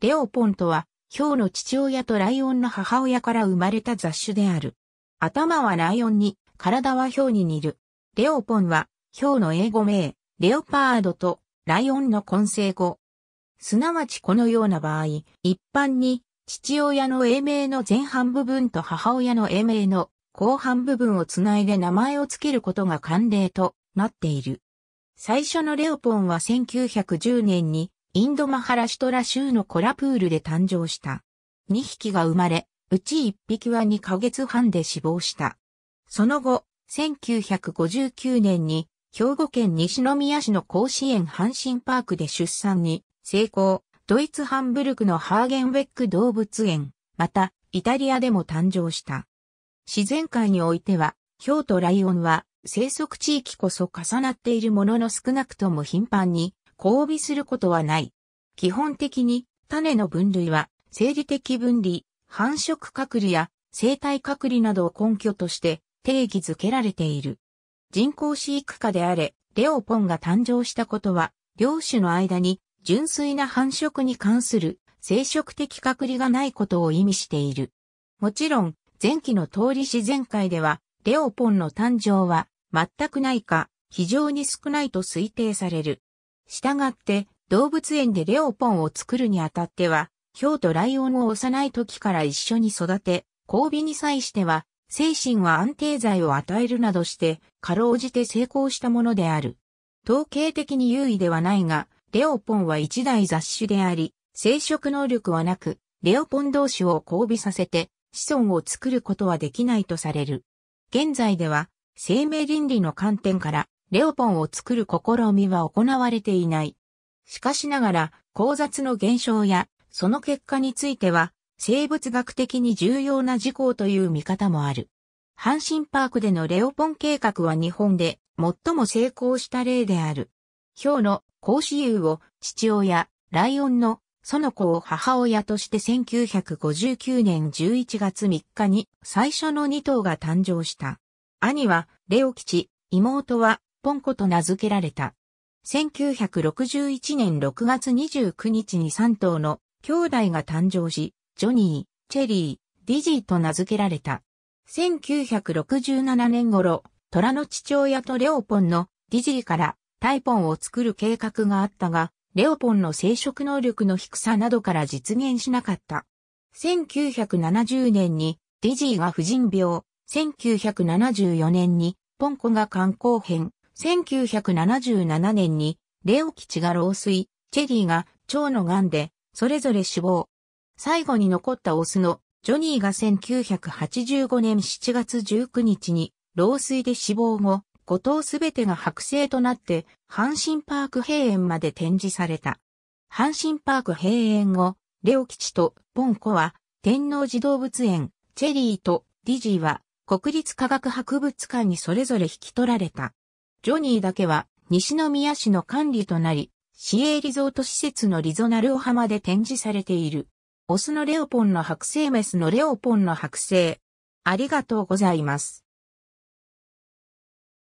レオポンとは、ヒョウの父親とライオンの母親から生まれた雑種である。頭はライオンに、体はヒョウに似る。レオポンは、ヒョウの英語名、レオパードとライオンの混成語。すなわちこのような場合、一般に、父親の英名の前半部分と母親の英名の後半部分をつないで名前を付けることが慣例となっている。最初のレオポンは1910年にインドマハラシュトラ州のコラプールで誕生した。2匹が生まれ、うち1匹は2ヶ月半で死亡した。その後、1959年に兵庫県西宮市の甲子園阪神パークで出産に成功、ドイツハンブルクのハーゲンウェック動物園、またイタリアでも誕生した。自然界においては、ヒョウとライオンは生息地域こそ重なっているものの少なくとも頻繁に交尾することはない。基本的に種の分類は生理的分離、繁殖隔離や生態隔離などを根拠として定義づけられている。人工飼育下であれ、レオポンが誕生したことは、両種の間に純粋な繁殖に関する生殖的隔離がないことを意味している。もちろん、前期の通り自然界では、レオポンの誕生は全くないか、非常に少ないと推定される。従って、動物園でレオポンを作るにあたっては、ヒョウとライオンを幼い時から一緒に育て、交尾に際しては、精神は安定剤を与えるなどして、かろうじて成功したものである。統計的に優位ではないが、レオポンは一代雑種であり、生殖能力はなく、レオポン同士を交尾させて、子孫を作ることはできないとされる。現在では、生命倫理の観点から、レオポンを作る試みは行われていない。しかしながら、交雑の減少や、その結果については、生物学的に重要な事項という見方もある。阪神パークでのレオポン計画は日本で最も成功した例である。ヒョウの甲子遊を父親、ライオンのその子を母親として1959年11月3日に最初の2頭が誕生した。兄はレオ吉、妹はポンコと名付けられた。1961年6月29日に3頭の兄弟が誕生し、ジョニー、チェリー、ディジーと名付けられた。1967年頃、虎の父親とレオポンのディジーからタイポンを作る計画があったが、レオポンの生殖能力の低さなどから実現しなかった。1970年にディジーが婦人病、1974年にポンコが肝硬変、1977年に、レオ吉が老衰、チェリーが腸の癌で、それぞれ死亡。最後に残ったオスのジョニーが1985年7月19日に老衰で死亡後、後藤すべてが白星となって阪神パーク閉園まで展示された。阪神パーク閉園後、レオ吉とポンコは天皇児動物園、チェリーとディジーは国立科学博物館にそれぞれ引き取られた。ジョニーだけは西宮市の管理となり、市営リゾート施設のリゾナルオ浜で展示されている。オスのレオポンの剥製メスのレオポンの剥製。ありがとうございます。